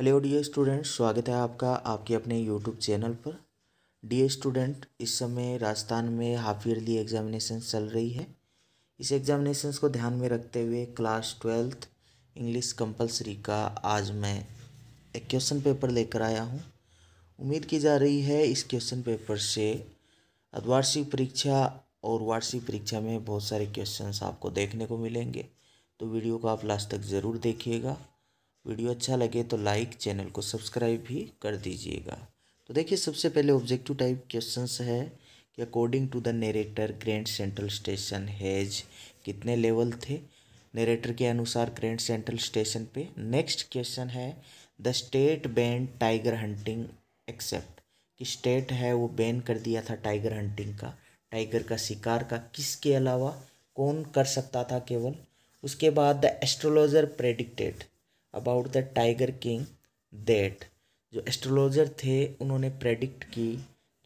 hello dear student स्वागत है आपका आपके अपने यूट्यूब चैनल पर डियर स्टूडेंट इस समय राजस्थान में हाफ ईयरली एग्जामिनेशन चल रही है इस एग्जामिनेशन को ध्यान में रखते हुए क्लास ट्वेल्थ इंग्लिश कंपलसरी का आज मैं एक क्वेश्चन पेपर लेकर आया हूँ उम्मीद की जा रही है इस क्वेश्चन पेपर से अर्धवार्षिक परीक्षा और वार्षिक परीक्षा में बहुत सारे क्वेश्चन आपको देखने को मिलेंगे तो वीडियो को आप लास्ट तक ज़रूर देखिएगा वीडियो अच्छा लगे तो लाइक चैनल को सब्सक्राइब भी कर दीजिएगा तो देखिए सबसे पहले ऑब्जेक्टिव टाइप क्वेश्चंस है कि according to the narrator grand central station has कितने लेवल थे नेरेटर के अनुसार ग्रैंड सेंट्रल स्टेशन पे नेक्स्ट क्वेश्चन है the state ban tiger hunting except कि स्टेट है वो बैन कर दिया था टाइगर हंटिंग का टाइगर का शिकार का किसके अलावा कौन कर सकता था केवल उसके बाद the astrologer predicted about the tiger king that जो एस्ट्रोलॉजर थे उन्होंने प्रेडिक्ट की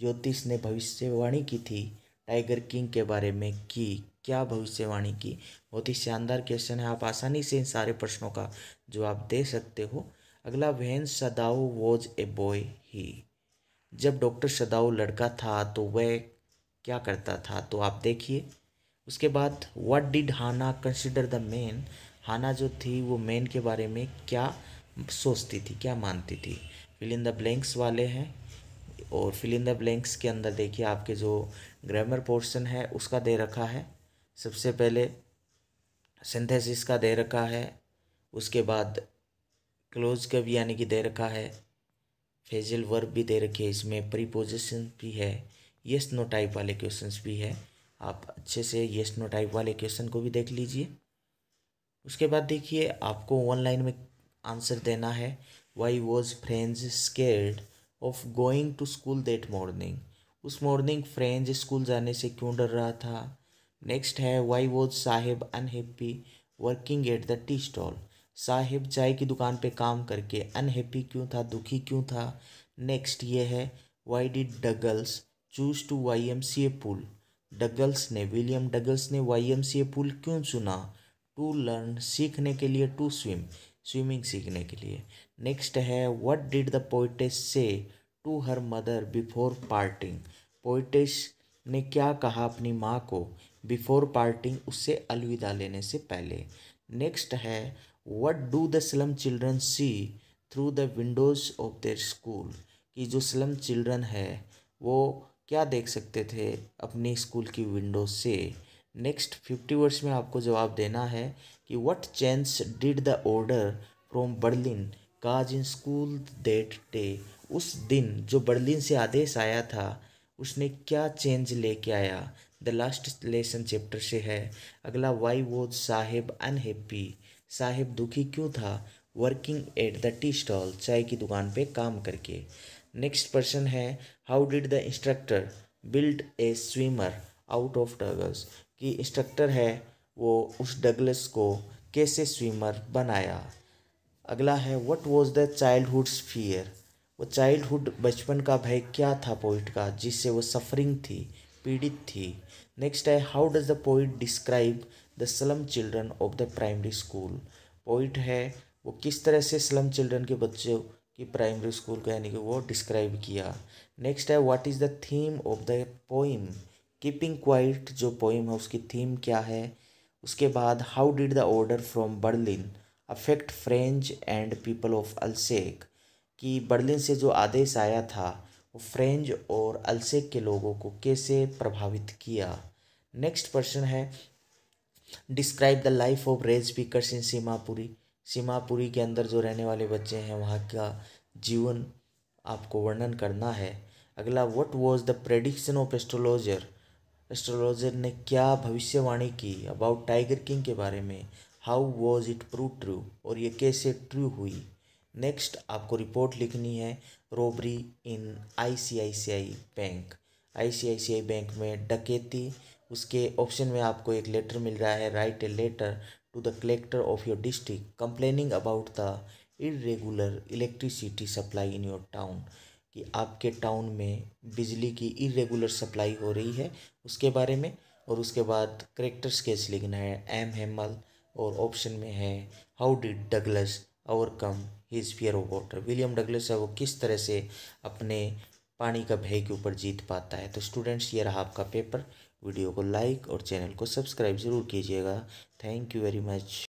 ज्योतिष ने भविष्यवाणी की थी टाइगर किंग के बारे में कि क्या भविष्यवाणी की बहुत ही शानदार क्वेश्चन है आप आसानी से इन सारे प्रश्नों का जवाब दे सकते हो अगला वहन सदाओ वॉज ए बॉय ही जब डॉक्टर सदाओ लड़का था तो वह क्या करता था तो आप देखिए उसके बाद what did Hanna consider the man Hanna जो थी वो मैन के बारे में क्या सोचती थी क्या मानती थी फिलिंद ब्लैंक्स वाले हैं और फिलिंद ब्लैंक्स के अंदर देखिए आपके जो ग्रामर पोर्शन है उसका दे रखा है सबसे पहले सिंथेसिस का दे रखा है उसके बाद क्लोज का भी यानी कि दे रखा है फेजल वर्ब भी दे रखी है इसमें प्रीपोजिशन भी है येस नो टाइप वाले क्वेश्चंस भी है आप अच्छे से येस नो टाइप वाले क्वेश्चन को भी देख लीजिए उसके बाद देखिए आपको वन लाइन में आंसर देना है why was Franz scared of going to school that morning उस मॉर्निंग फ्रेंज स्कूल जाने से क्यों डर रहा था नेक्स्ट है why was Saheb unhappy working at the tea stall Saheb चाय की दुकान पे काम करके अनहैप्पी क्यों था दुखी क्यों था नेक्स्ट ये है why did Douglas choose to Y M C A pool Douglas ने विलियम डगल्स ने Y M C A pool क्यों चुना टू लर्न सीखने के लिए टू स्विम स्विमिंग सीखने के लिए नेक्स्ट है what did the poetess say to her mother before parting poetess ने क्या कहा अपनी माँ को बिफोर पार्टिंग उससे अलविदा लेने से पहले नेक्स्ट है what do the slum children see through the windows of their school कि जो स्लम चिल्ड्रन है वो क्या देख सकते थे अपने स्कूल की विंडो से नेक्स्ट फिफ्टी वर्ड्स में आपको जवाब देना है कि what change did the order from Berlin cause in school that day उस दिन जो बर्लिन से आदेश आया था उसने क्या चेंज लेके आया द लास्ट लेसन चैप्टर से है अगला why was Saheb unhappy Saheb दुखी क्यों था working at the tea stall चाय की दुकान पे काम करके नेक्स्ट पर्सन है how did the instructor build a swimmer out of Douglas कि इंस्ट्रक्टर है वो उस डगलस को कैसे स्विमर बनाया अगला है what was the childhood fear वो चाइल्डहुड बचपन का भय क्या था पोइट का जिससे वो सफरिंग थी पीड़ित थी नेक्स्ट है how does the poet describe the slum children of the primary school poet है वो किस तरह से स्लम चिल्ड्रन के बच्चों की प्राइमरी स्कूल को यानी कि वो डिस्क्राइब किया नेक्स्ट है what is the theme of the poem keeping quiet जो पोइम है उसकी थीम क्या है उसके बाद how did the order from Berlin affect French and people of Alsace कि बर्लिन से जो आदेश आया था वो फ्रेंच और अलसेक के लोगों को कैसे प्रभावित किया नेक्स्ट प्रश्न है describe the life of rag pickers in Seemapuri Seemapuri के अंदर जो रहने वाले बच्चे हैं वहाँ का जीवन आपको वर्णन करना है अगला what was the prediction of astrologer astrologer ने क्या भविष्यवाणी की अबाउट टाइगर किंग के बारे में how was it proved true और ये कैसे ट्रू हुई नेक्स्ट आपको रिपोर्ट लिखनी है robbery in ICICI bank ICICI bank में डकैती उसके ऑप्शन में आपको एक लेटर मिल रहा है write a letter to the collector of your district complaining about the irregular electricity supply in your town कि आपके टाउन में बिजली की इरेगुलर सप्लाई हो रही है उसके बारे में और उसके बाद करेक्टर स्केच लिखना है एम हेमल और ऑप्शन में है how did Douglas overcome his fear of water William Douglas है वो किस तरह से अपने पानी का भय के ऊपर जीत पाता है तो स्टूडेंट्स ये रहा आपका पेपर वीडियो को लाइक और चैनल को सब्सक्राइब ज़रूर कीजिएगा थैंक यू वेरी मच